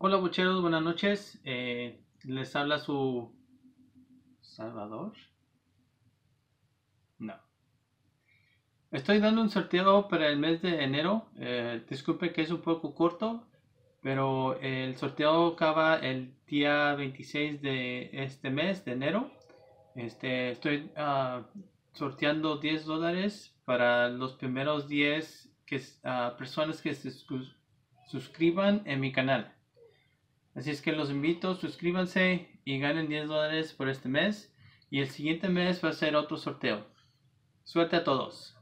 Hola bucheros, buenas noches. Eh, les habla su Salvador. No. Estoy dando un sorteo para el mes de enero. Eh, disculpe que es un poco corto, pero el sorteo acaba el día 26 de este mes, de enero. Este, estoy ah, sorteando 10 dólares para los primeros 10 que, ah, personas que se suscriban en mi canal. Así es que los invito, suscríbanse y ganen 10 dólares por este mes. Y el siguiente mes va a ser otro sorteo. Suerte a todos.